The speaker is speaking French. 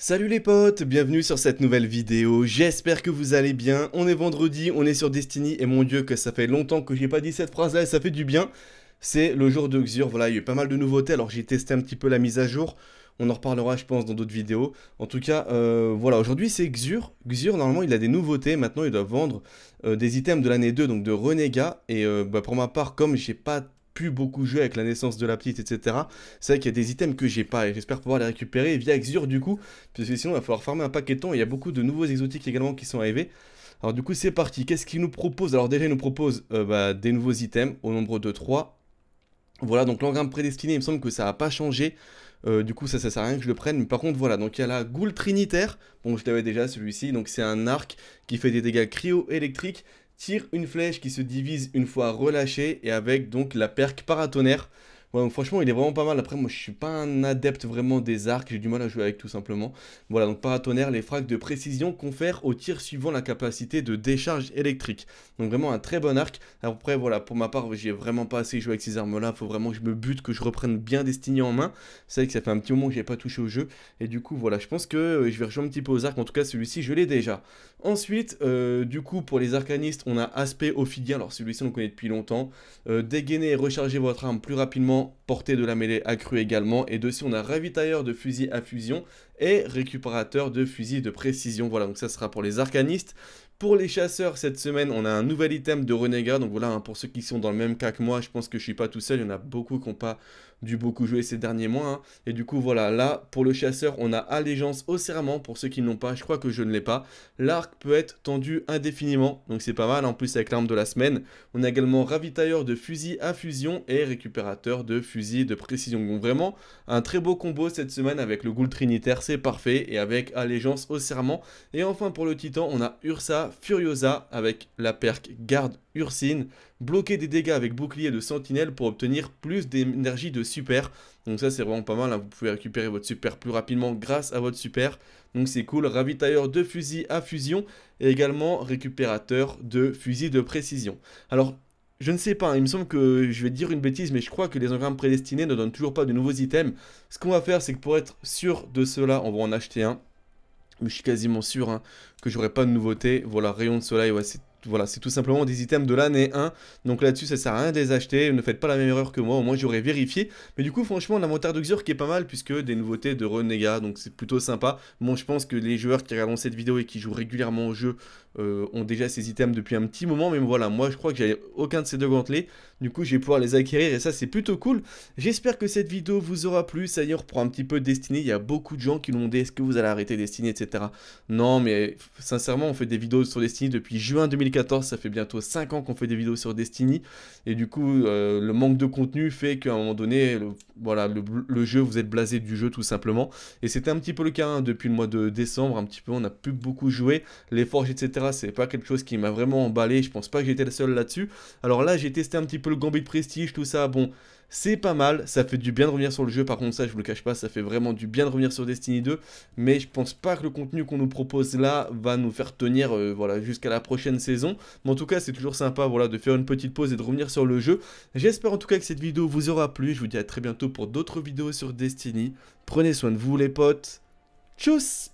Salut les potes, bienvenue sur cette nouvelle vidéo, j'espère que vous allez bien, on est vendredi, on est sur Destiny et mon dieu que ça fait longtemps que j'ai pas dit cette phrase là et ça fait du bien, c'est le jour de Xur, voilà il y a eu pas mal de nouveautés alors j'ai testé un petit peu la mise à jour, on en reparlera je pense dans d'autres vidéos, en tout cas euh, voilà aujourd'hui c'est Xur, Xur normalement il a des nouveautés, maintenant il doit vendre euh, des items de l'année 2 donc de Renega, et euh, bah, pour ma part comme j'ai pas beaucoup joué avec la naissance de la petite, etc. C'est vrai qu'il y a des items que j'ai pas et j'espère pouvoir les récupérer via Exur du coup, parce que sinon il va falloir farmer un paquet de temps. Il y a beaucoup de nouveaux exotiques également qui sont arrivés. Alors du coup c'est parti, qu'est-ce qu'il nous propose Alors déjà nous propose euh, bah, des nouveaux items au nombre de 3. Voilà donc l'engramme prédestiné il me semble que ça n'a pas changé. Euh, du coup, ça, ça sert à rien que je le prenne. Mais par contre, voilà. Donc, il y a la goule trinitaire. Bon, je l'avais déjà celui-ci. Donc, c'est un arc qui fait des dégâts cryo-électriques tire une flèche qui se divise une fois relâchée et avec donc la perque paratonnerre franchement, il est vraiment pas mal. Après, moi, je suis pas un adepte vraiment des arcs. J'ai du mal à jouer avec tout simplement. Voilà, donc paratonnerre, les fracs de précision confèrent au tir suivant la capacité de décharge électrique. Donc vraiment un très bon arc. Après, voilà, pour ma part, j'ai vraiment pas assez joué avec ces armes-là. Faut vraiment que je me bute, que je reprenne bien Destiny en main. C'est vrai que ça fait un petit moment que j'ai pas touché au jeu. Et du coup, voilà, je pense que euh, je vais rejouer un petit peu aux arcs. En tout cas, celui-ci, je l'ai déjà. Ensuite, euh, du coup, pour les arcanistes, on a aspect ophidien. Alors celui-ci, on le connaît depuis longtemps. Euh, dégainer et recharger votre arme plus rapidement portée de la mêlée accrue également, et de on a ravitailleur de fusil à fusion et récupérateur de fusil de précision. Voilà, donc ça sera pour les arcanistes. Pour les chasseurs, cette semaine, on a un nouvel item de renégat. Donc voilà, hein, pour ceux qui sont dans le même cas que moi, je pense que je suis pas tout seul. Il y en a beaucoup qui n'ont pas dû beaucoup jouer ces derniers mois. Hein. Et du coup, voilà, là, pour le chasseur, on a allégeance au serment. Pour ceux qui ne l'ont pas, je crois que je ne l'ai pas. L'arc peut être tendu indéfiniment. Donc c'est pas mal. En plus, avec l'arme de la semaine, on a également ravitailleur de fusil à fusion et récupérateur de fusil de précision. Donc vraiment, un très beau combo cette semaine avec le ghoul trinitaire. C'est parfait. Et avec allégeance au serment. Et enfin, pour le titan, on a Ursa Furiosa, avec la perque Garde Ursine, bloquer des dégâts avec bouclier de sentinelle pour obtenir plus d'énergie de super. Donc ça c'est vraiment pas mal, hein. vous pouvez récupérer votre super plus rapidement grâce à votre super. Donc c'est cool, ravitailleur de fusil à fusion et également récupérateur de fusil de précision. Alors je ne sais pas, hein, il me semble que je vais dire une bêtise, mais je crois que les engrammes prédestinés ne donnent toujours pas de nouveaux items. Ce qu'on va faire, c'est que pour être sûr de cela, on va en acheter un je suis quasiment sûr hein, que j'aurai pas de nouveauté. Voilà, rayon de soleil, ouais, c'est voilà, c'est tout simplement des items de l'année 1. Donc là-dessus, ça sert à rien de les acheter. Ne faites pas la même erreur que moi, au moins j'aurais vérifié. Mais du coup, franchement, l'inventaire de Xur qui est pas mal, puisque des nouveautés de Renega, donc c'est plutôt sympa. Moi, bon, je pense que les joueurs qui regardent cette vidéo et qui jouent régulièrement au jeu euh, ont déjà ces items depuis un petit moment. Mais voilà, moi, je crois que j'avais aucun de ces deux gantelets. Du coup, je vais pouvoir les acquérir et ça, c'est plutôt cool. J'espère que cette vidéo vous aura plu. Ça y un petit peu Destiny. Il y a beaucoup de gens qui l'ont dit est-ce que vous allez arrêter Destiny, etc. Non, mais sincèrement, on fait des vidéos sur Destiny depuis juin 2020 2014, ça fait bientôt 5 ans qu'on fait des vidéos sur Destiny. Et du coup, euh, le manque de contenu fait qu'à un moment donné, voilà, le, jeu, vous êtes blasé du jeu tout simplement. Et c'était un petit peu le cas hein, depuis le mois de décembre, un petit peu, on n'a plus beaucoup joué. Les forges, etc., c'est pas quelque chose qui m'a vraiment emballé. Je pense pas que j'étais le seul là-dessus. Alors là, j'ai testé un petit peu le Gambit Prestige, tout ça. Bon, c'est pas mal, ça fait du bien de revenir sur le jeu, par contre ça je vous le cache pas, ça fait vraiment du bien de revenir sur Destiny 2, mais je pense pas que le contenu qu'on nous propose là va nous faire tenir euh, voilà, jusqu'à la prochaine saison, mais en tout cas c'est toujours sympa voilà, de faire une petite pause et de revenir sur le jeu. J'espère en tout cas que cette vidéo vous aura plu, je vous dis à très bientôt pour d'autres vidéos sur Destiny, prenez soin de vous les potes, tchuss